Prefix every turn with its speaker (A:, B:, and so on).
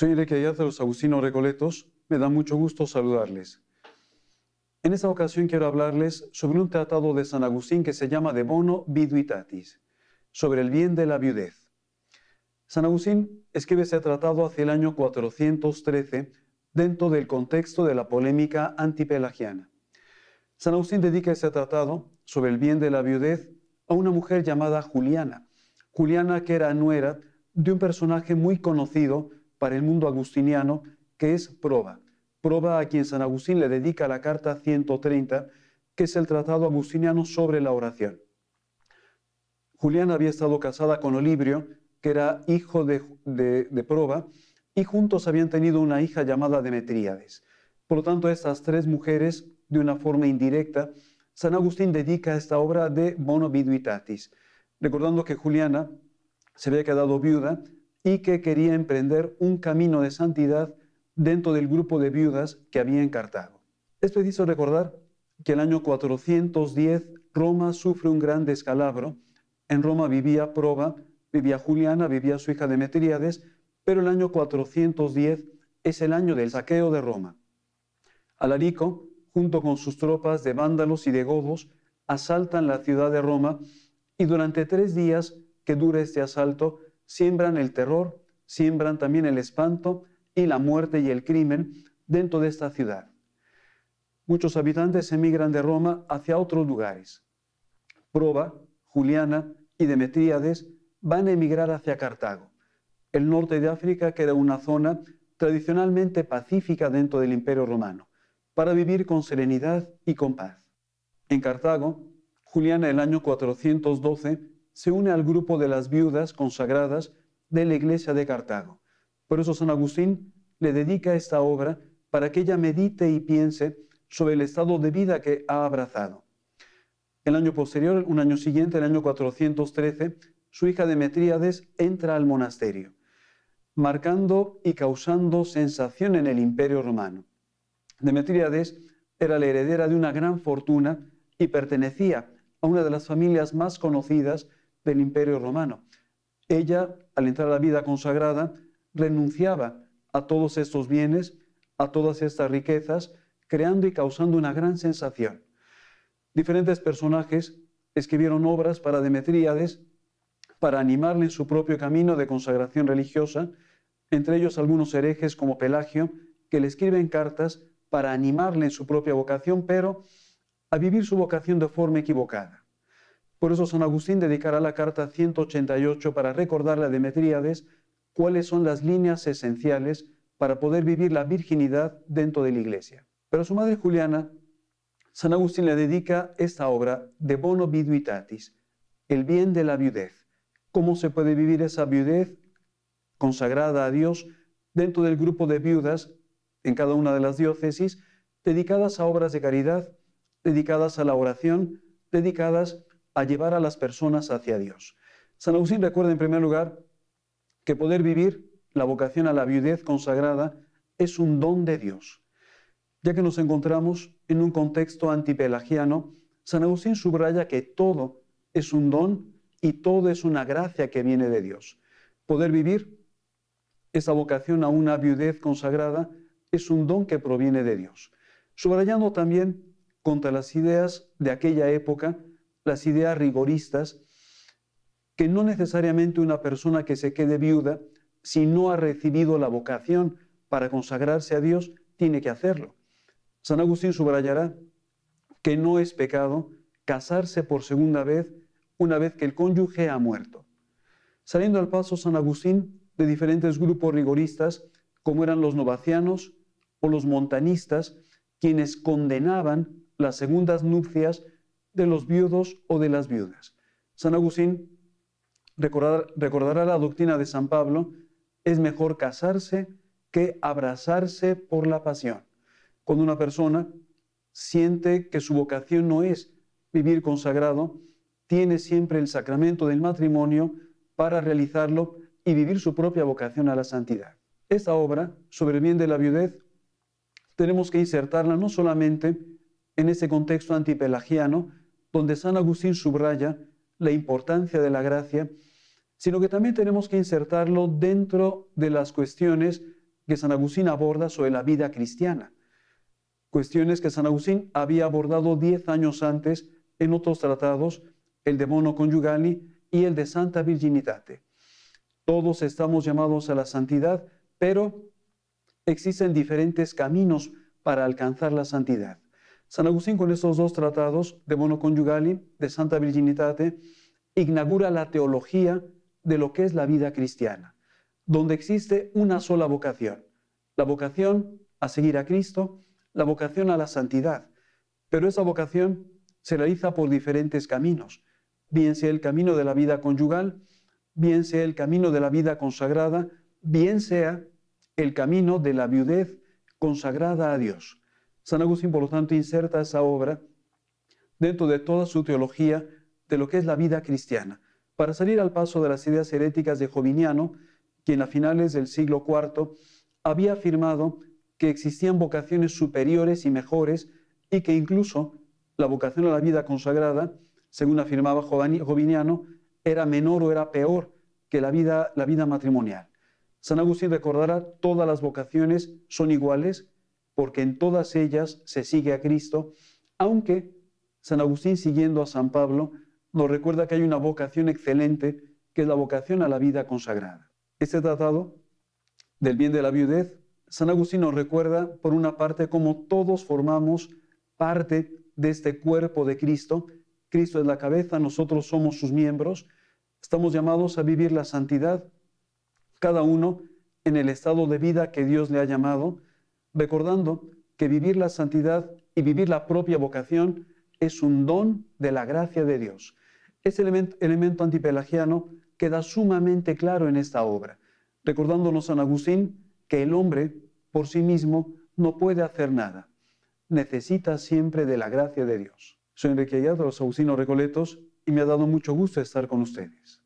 A: Soy Enrique Díaz de los Agustinos Recoletos. Me da mucho gusto saludarles. En esta ocasión quiero hablarles sobre un tratado de San Agustín que se llama De Bono Viduitatis, sobre el bien de la viudez. San Agustín escribe ese tratado hacia el año 413 dentro del contexto de la polémica antipelagiana. San Agustín dedica ese tratado sobre el bien de la viudez a una mujer llamada Juliana. Juliana que era nuera de un personaje muy conocido para el mundo agustiniano, que es Proba. Proba a quien San Agustín le dedica la carta 130, que es el tratado agustiniano sobre la oración. Juliana había estado casada con Olibrio, que era hijo de, Proba, y juntos habían tenido una hija llamada Demetríades. Por lo tanto, estas tres mujeres, de una forma indirecta, San Agustín dedica esta obra de Bono Viduitatis, recordando que Juliana se había quedado viuda y que quería emprender un camino de santidad dentro del grupo de viudas que había encartado... Cartago. Es preciso recordar que el año 410 Roma sufre un gran descalabro. En Roma vivía Proba, vivía Juliana, vivía su hija Demetriades, pero el año 410 es el año del saqueo de Roma. Alarico, junto con sus tropas de vándalos y de godos, asaltan la ciudad de Roma y durante tres días que dura este asalto siembran el terror, siembran también el espanto y la muerte y el crimen dentro de esta ciudad. Muchos habitantes emigran de Roma hacia otros lugares. Proba, Juliana y Demetríades van a emigrar hacia Cartago. El norte de África, queda una zona tradicionalmente pacífica dentro del Imperio Romano, para vivir con serenidad y con paz. En Cartago, Juliana el año 412 se une al grupo de las viudas consagradas de la iglesia de Cartago. Por eso San Agustín le dedica esta obra para que ella medite y piense sobre el estado de vida que ha abrazado. El año posterior, un año siguiente, el año 413, su hija Demetriades entra al monasterio, marcando y causando sensación en el imperio romano. Demetriades era la heredera de una gran fortuna y pertenecía a una de las familias más conocidas del Imperio Romano. Ella, al entrar a la vida consagrada, renunciaba a todos estos bienes, a todas estas riquezas, creando y causando una gran sensación. Diferentes personajes escribieron obras para Demetríades para animarle en su propio camino de consagración religiosa, entre ellos algunos herejes como Pelagio, que le escriben cartas para animarle en su propia vocación, pero a vivir su vocación de forma equivocada. Por eso San Agustín dedicará la carta 188 para recordarle a Demetriades cuáles son las líneas esenciales para poder vivir la virginidad dentro de la iglesia. Pero a su madre Juliana, San Agustín le dedica esta obra de Bono Viduitatis, el bien de la viudez. ¿Cómo se puede vivir esa viudez consagrada a Dios dentro del grupo de viudas en cada una de las diócesis, dedicadas a obras de caridad, dedicadas a la oración, dedicadas a a llevar a las personas hacia Dios. San Agustín recuerda en primer lugar que poder vivir la vocación a la viudez consagrada es un don de Dios. Ya que nos encontramos en un contexto antipelagiano, San Agustín subraya que todo es un don y todo es una gracia que viene de Dios. Poder vivir esa vocación a una viudez consagrada es un don que proviene de Dios. Subrayando también contra las ideas de aquella época las ideas rigoristas, que no necesariamente una persona que se quede viuda, si no ha recibido la vocación para consagrarse a Dios, tiene que hacerlo. San Agustín subrayará que no es pecado casarse por segunda vez una vez que el cónyuge ha muerto. Saliendo al paso San Agustín de diferentes grupos rigoristas, como eran los novacianos o los montanistas, quienes condenaban las segundas nupcias de los viudos o de las viudas. San Agustín recordará la doctrina de San Pablo, es mejor casarse que abrazarse por la pasión. Cuando una persona siente que su vocación no es vivir consagrado, tiene siempre el sacramento del matrimonio para realizarlo y vivir su propia vocación a la santidad. Esta obra sobre el bien de la viudez tenemos que insertarla no solamente en ese contexto antipelagiano, donde San Agustín subraya la importancia de la gracia, sino que también tenemos que insertarlo dentro de las cuestiones que San Agustín aborda sobre la vida cristiana. Cuestiones que San Agustín había abordado diez años antes en otros tratados, el de Mono Conyugali y el de Santa Virginitate. Todos estamos llamados a la santidad, pero existen diferentes caminos para alcanzar la santidad. San Agustín con estos dos tratados de Mono de Santa Virginitate, inaugura la teología de lo que es la vida cristiana, donde existe una sola vocación, la vocación a seguir a Cristo, la vocación a la santidad, pero esa vocación se realiza por diferentes caminos, bien sea el camino de la vida conyugal, bien sea el camino de la vida consagrada, bien sea el camino de la viudez consagrada a Dios. San Agustín, por lo tanto, inserta esa obra dentro de toda su teología de lo que es la vida cristiana, para salir al paso de las ideas heréticas de Joviniano, quien a finales del siglo IV había afirmado que existían vocaciones superiores y mejores y que incluso la vocación a la vida consagrada, según afirmaba Joviniano, era menor o era peor que la vida, la vida matrimonial. San Agustín recordará, todas las vocaciones son iguales, porque en todas ellas se sigue a Cristo, aunque San Agustín siguiendo a San Pablo nos recuerda que hay una vocación excelente, que es la vocación a la vida consagrada. Este tratado del bien de la viudez, San Agustín nos recuerda, por una parte, cómo todos formamos parte de este cuerpo de Cristo. Cristo es la cabeza, nosotros somos sus miembros. Estamos llamados a vivir la santidad, cada uno en el estado de vida que Dios le ha llamado recordando que vivir la santidad y vivir la propia vocación es un don de la gracia de Dios. Ese elemento, antipelagiano queda sumamente claro en esta obra, recordándonos San Agustín que el hombre por sí mismo no puede hacer nada, necesita siempre de la gracia de Dios. Soy Enrique Ayala de los Agustinos Recoletos y me ha dado mucho gusto estar con ustedes.